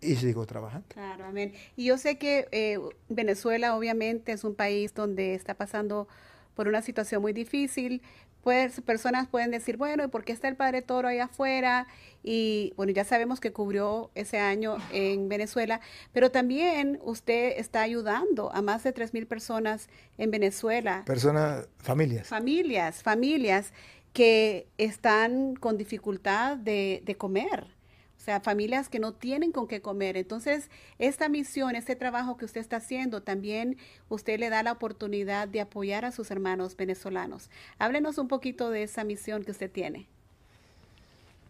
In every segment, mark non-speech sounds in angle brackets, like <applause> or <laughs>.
y sigo trabajando. Claro, amén. Y yo sé que eh, Venezuela obviamente es un país donde está pasando por una situación muy difícil. Pues personas pueden decir, bueno, ¿y por qué está el Padre Toro ahí afuera? Y bueno, ya sabemos que cubrió ese año en Venezuela, pero también usted está ayudando a más de 3.000 personas en Venezuela. Personas, familias. Familias, familias que están con dificultad de, de comer. O sea, familias que no tienen con qué comer. Entonces, esta misión, este trabajo que usted está haciendo, también usted le da la oportunidad de apoyar a sus hermanos venezolanos. Háblenos un poquito de esa misión que usted tiene.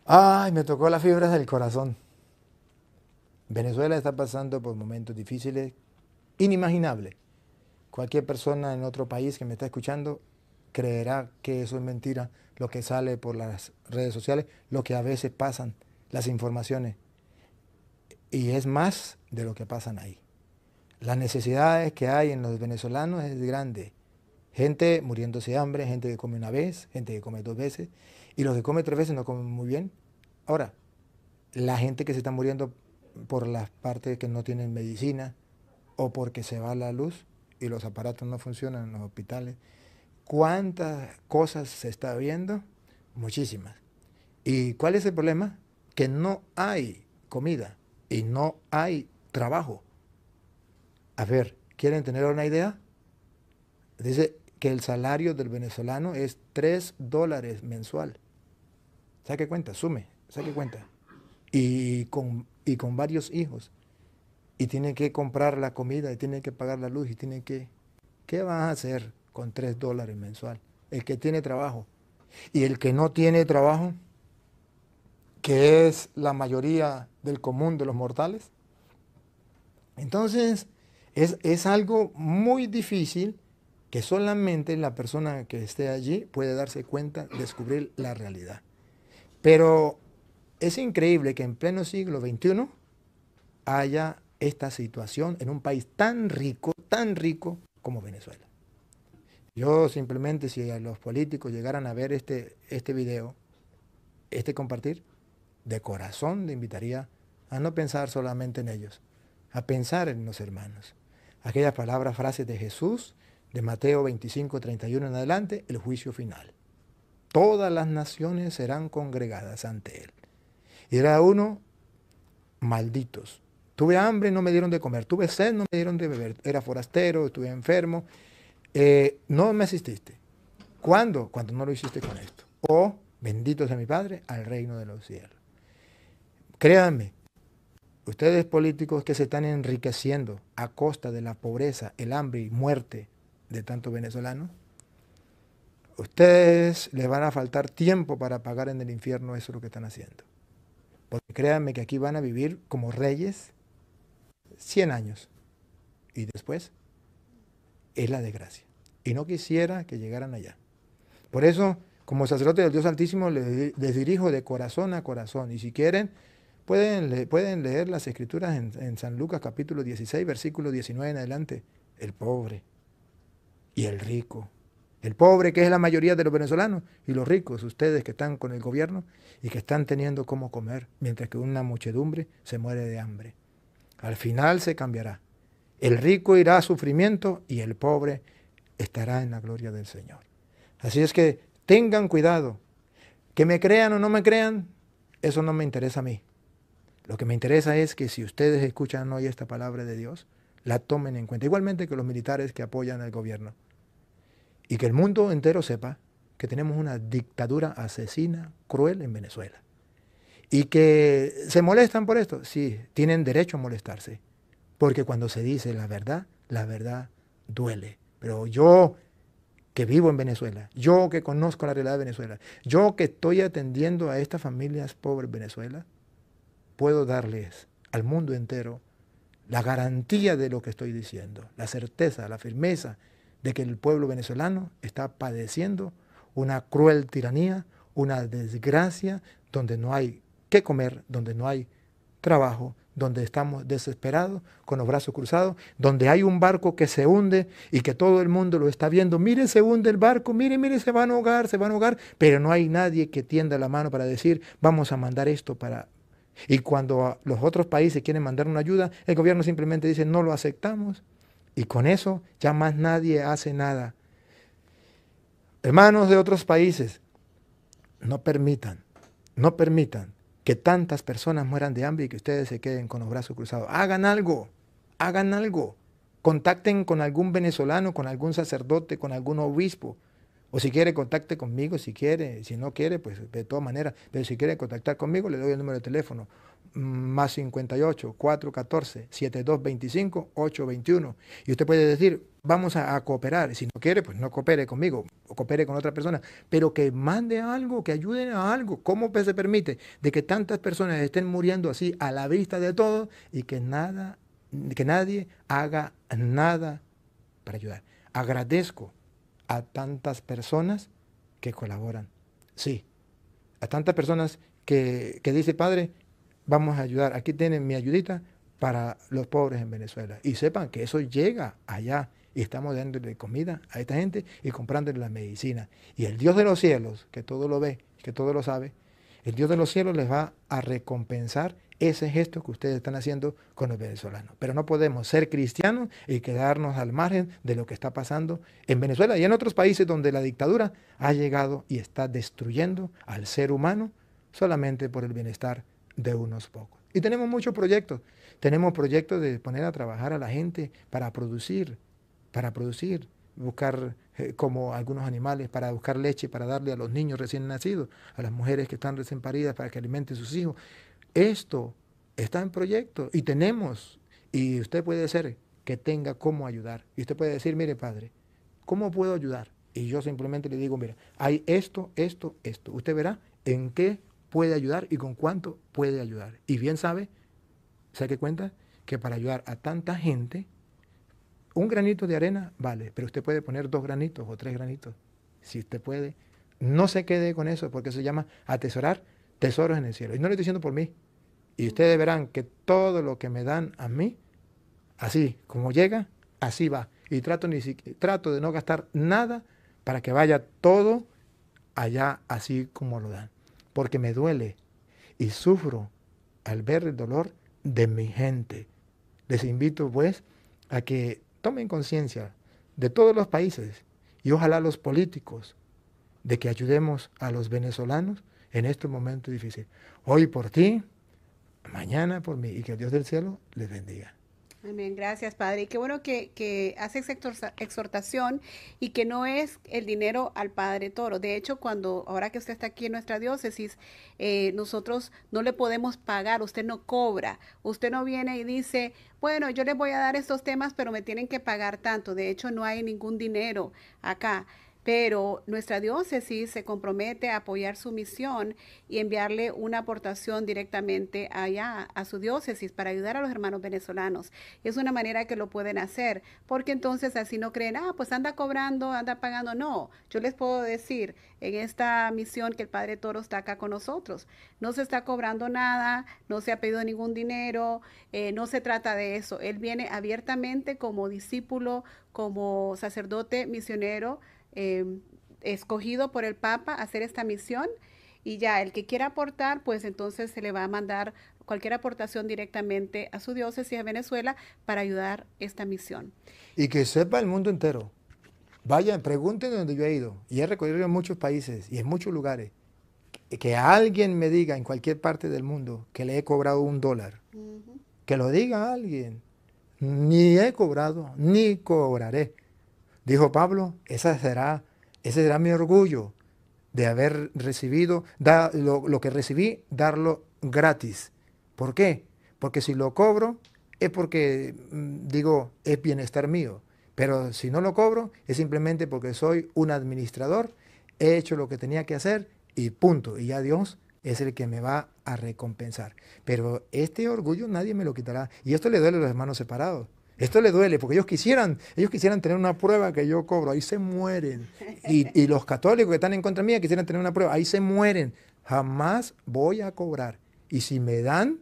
Ay, me tocó las fibras del corazón. Venezuela está pasando por momentos difíciles, inimaginables. Cualquier persona en otro país que me está escuchando creerá que eso es mentira, lo que sale por las redes sociales, lo que a veces pasan las informaciones. Y es más de lo que pasan ahí. Las necesidades que hay en los venezolanos es grande. Gente muriéndose de hambre, gente que come una vez, gente que come dos veces, y los que come tres veces no comen muy bien. Ahora, la gente que se está muriendo por las partes que no tienen medicina o porque se va la luz y los aparatos no funcionan en los hospitales. ¿Cuántas cosas se está viendo? Muchísimas. ¿Y cuál es el problema? que no hay comida y no hay trabajo. A ver, ¿quieren tener una idea? Dice que el salario del venezolano es 3 dólares mensual. Saque cuenta, sume, saque cuenta. Y con, y con varios hijos. Y tienen que comprar la comida, y tiene que pagar la luz, y tiene que... ¿Qué va a hacer con 3 dólares mensual? El que tiene trabajo. Y el que no tiene trabajo, que es la mayoría del común de los mortales. Entonces, es, algo muy difícil que solamente la persona que esté allí puede darse cuenta, descubrir la realidad. Pero es increíble que en pleno siglo XXI haya esta situación en un país tan rico, tan rico como Venezuela. Yo simplemente, si los políticos llegaran a ver este, este video, este compartir, de corazón le invitaría a no pensar solamente en ellos, a pensar en los hermanos. Aquellas palabras, frases de Jesús, de Mateo 25, 31 en adelante, el juicio final. Todas las naciones serán congregadas ante él. Y era uno, malditos. Tuve hambre, no me dieron de comer. Tuve sed, no me dieron de beber. Era forastero, estuve enfermo. Eh, no me asististe. ¿Cuándo? Cuando no lo hiciste con esto. O, oh, bendito sea mi Padre, al reino de los cielos. Créanme, ustedes políticos que se están enriqueciendo a costa de la pobreza, el hambre y muerte de tanto venezolano, ustedes les van a faltar tiempo para pagar en el infierno eso lo que están haciendo. Porque créanme que aquí van a vivir como reyes 100 años. Y después es la desgracia. Y no quisiera que llegaran allá. Por eso, como sacerdote del Dios Altísimo, les, les dirijo de corazón a corazón. Y si quieren, Pueden, leer las escrituras en, en San Lucas capítulo 16, versículo 19 en adelante. El pobre y el rico. El pobre, que es la mayoría de los venezolanos, y los ricos, ustedes que están con el gobierno y que están teniendo cómo comer, mientras que una muchedumbre se muere de hambre. Al final se cambiará. El rico irá a sufrimiento y el pobre estará en la gloria del Señor. Así es que tengan cuidado. Que me crean o no me crean, eso no me interesa a mí. Lo que me interesa es que si ustedes escuchan hoy esta palabra de Dios, la tomen en cuenta, igualmente que los militares que apoyan al gobierno. Y que el mundo entero sepa que tenemos una dictadura asesina, cruel en Venezuela. Y que se molestan por esto. Sí, tienen derecho a molestarse. Porque cuando se dice la verdad, la verdad duele. Pero yo que vivo en Venezuela, yo que conozco la realidad de Venezuela, yo que estoy atendiendo a estas familias pobres de Venezuela, puedo darles al mundo entero la garantía de lo que estoy diciendo, la certeza, la firmeza de que el pueblo venezolano está padeciendo una cruel tiranía, una desgracia donde no hay qué comer, donde no hay trabajo, donde estamos desesperados, con los brazos cruzados, donde hay un barco que se hunde y que todo el mundo lo está viendo. Mire, se hunde el barco, mire, mire, se van a ahogar, se van a ahogar, pero no hay nadie que tienda la mano para decir, vamos a mandar esto para y cuando los otros países quieren mandar una ayuda, el gobierno simplemente dice no lo aceptamos y con eso ya más nadie hace nada. Hermanos de otros países, no permitan, no permitan que tantas personas mueran de hambre y que ustedes se queden con los brazos cruzados. Hagan algo, hagan algo. Contacten con algún venezolano, con algún sacerdote, con algún obispo o si quiere, contacte conmigo, si quiere, si no quiere, pues de todas maneras. Pero si quiere contactar conmigo, le doy el número de teléfono, mm, más 58 414 7225 821. Y usted puede decir, vamos a, cooperar. Si no quiere, pues no coopere conmigo, o coopere con otra persona, pero que mande algo, que ayude a algo. ¿Cómo se permite de que tantas personas estén muriendo así a la vista de todos y que nada, que nadie haga nada para ayudar? Agradezco a tantas personas que colaboran. Sí, a tantas personas que, que dice, Padre, vamos a ayudar, aquí tienen mi ayudita para los pobres en Venezuela. Y sepan que eso llega allá y estamos dándole comida a esta gente y comprándole la medicina. Y el Dios de los cielos, que todo lo ve, que todo lo sabe, el Dios de los cielos les va a recompensar ese gesto que ustedes están haciendo con los venezolanos. Pero no podemos ser cristianos y quedarnos al margen de lo que está pasando en Venezuela y en otros países donde la dictadura ha llegado y está destruyendo al ser humano solamente por el bienestar de unos pocos. Y tenemos muchos proyectos. Tenemos proyectos de poner a trabajar a la gente para producir, para producir, buscar eh, como algunos animales, para buscar leche, para darle a los niños recién nacidos, a las mujeres que están recién paridas para que alimenten sus hijos. Esto está en proyecto y tenemos, y usted puede ser que tenga cómo ayudar. Y usted puede decir, mire padre, ¿cómo puedo ayudar? Y yo simplemente le digo, mire, hay esto, esto, esto. Usted verá en qué puede ayudar y con cuánto puede ayudar. Y bien sabe, que cuenta, que para ayudar a tanta gente un granito de arena, vale, pero usted puede poner dos granitos o tres granitos, si usted puede. No se quede con eso, porque se llama atesorar tesoros en el cielo. Y no lo estoy diciendo por mí. Y ustedes verán que todo lo que me dan a mí, así como llega, así va. Y trato, ni trato de no gastar nada para que vaya todo allá así como lo dan. Porque me duele y sufro al ver el dolor de mi gente. Les invito pues a que tomen conciencia de todos los países y ojalá los políticos de que ayudemos a los venezolanos en este momento difícil. Hoy por ti, mañana por mí y que Dios del cielo les bendiga. Amén, gracias Padre. Y qué bueno que, hace esa exhortación y que no es el dinero al Padre Toro. De hecho, cuando ahora que usted está aquí en nuestra diócesis, eh, nosotros no le podemos pagar, usted no cobra, usted no viene y dice, bueno, yo les voy a dar estos temas, pero me tienen que pagar tanto. De hecho, no hay ningún dinero acá pero nuestra diócesis se compromete a apoyar su misión y enviarle una aportación directamente allá, a su diócesis, para ayudar a los hermanos venezolanos. Es una manera que lo pueden hacer, porque entonces así no creen, ah, pues anda cobrando, anda pagando. No, yo les puedo decir en esta misión que el Padre Toro está acá con nosotros. No se está cobrando nada, no se ha pedido ningún dinero, eh, no se trata de eso. Él viene abiertamente como discípulo, como sacerdote misionero Em, escogido por el Papa hacer esta misión y ya el que quiera aportar, pues entonces se le va a mandar cualquier aportación directamente a su diócesis, de Venezuela, para ayudar esta misión. Y que sepa el mundo entero. Vayan, pregunten donde yo he ido. Y he recorrido muchos países y en muchos lugares. Que alguien me diga en cualquier parte del mundo que le he cobrado un dólar. Que lo diga alguien. Ni he cobrado, ni cobraré. Dijo Pablo, esa será, ese será mi orgullo de haber recibido, da, lo, lo que recibí, darlo gratis. ¿Por qué? Porque si lo cobro es porque, mm, digo, es bienestar mío. Pero si no lo cobro es simplemente porque soy un administrador, he hecho lo que tenía que hacer y punto. Y ya Dios es el que me va a recompensar. Pero este orgullo nadie me lo quitará. Y esto le duele a los hermanos separados. Esto le duele, porque ellos quisieran, ellos quisieran tener una prueba que yo cobro, ahí se mueren. <laughs> Y, los católicos que están en contra mía quisieran tener una prueba, ahí se mueren. Jamás voy a cobrar. Y si me dan,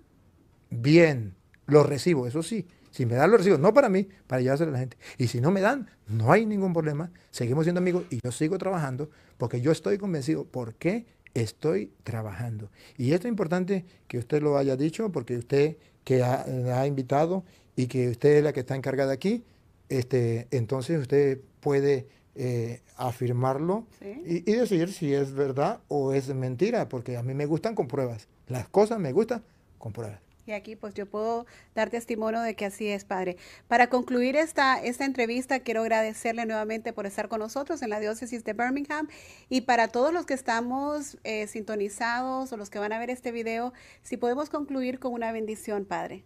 bien, lo recibo, eso sí. Si me dan, lo recibo, no para mí, para llevárselo a la gente. Y si no me dan, no hay ningún problema. Seguimos siendo amigos y yo sigo trabajando porque yo estoy convencido. ¿Por qué? Estoy trabajando. Y esto es importante que usted lo haya dicho porque usted que ha, ha invitado y que usted es la que está encargada aquí, este, entonces usted puede eh, afirmarlo y, decir si es verdad o es mentira, porque a mí me gustan con pruebas. Las cosas me gustan con pruebas. Y aquí pues yo puedo dar testimonio de que así es, Padre. Para concluir esta, esta entrevista, quiero agradecerle nuevamente por estar con nosotros en la diócesis de Birmingham. Y para todos los que estamos eh, sintonizados o los que van a ver este video, si podemos concluir con una bendición, Padre.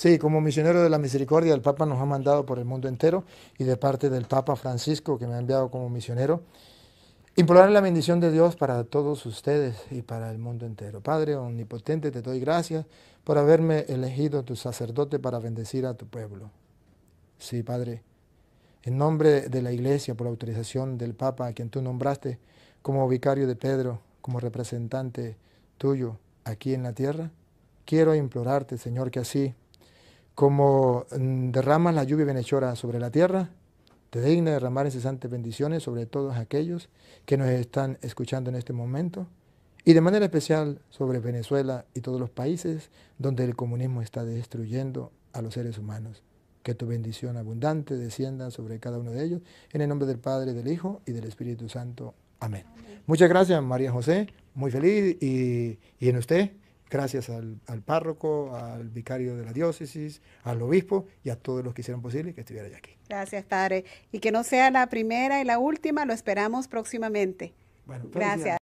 Sí, como misionero de la misericordia, el Papa nos ha mandado por el mundo entero y de parte del Papa Francisco, que me ha enviado como misionero, implorar la bendición de Dios para todos ustedes y para el mundo entero. Padre Omnipotente, te doy gracias por haberme elegido tu sacerdote para bendecir a tu pueblo. Sí, Padre, en nombre de la Iglesia, por autorización del Papa, a quien tú nombraste como vicario de Pedro, como representante tuyo aquí en la tierra, quiero implorarte, Señor, que así como mm, derramas la lluvia bienhechora sobre la tierra, te digna derramar incesantes bendiciones sobre todos aquellos que nos están escuchando en este momento y de manera especial sobre Venezuela y todos los países donde el comunismo está destruyendo a los seres humanos. Que tu bendición abundante descienda sobre cada uno de ellos. En el nombre del Padre, del Hijo y del Espíritu Santo. Amén. Muchas gracias, María José. Muy feliz. Y, y en usted, gracias al, párroco, al vicario de la diócesis, al obispo y a todos los que hicieron posible que estuviera ya aquí. Gracias, padre. Y que no sea la primera y la última, lo esperamos próximamente. Bueno, gracias.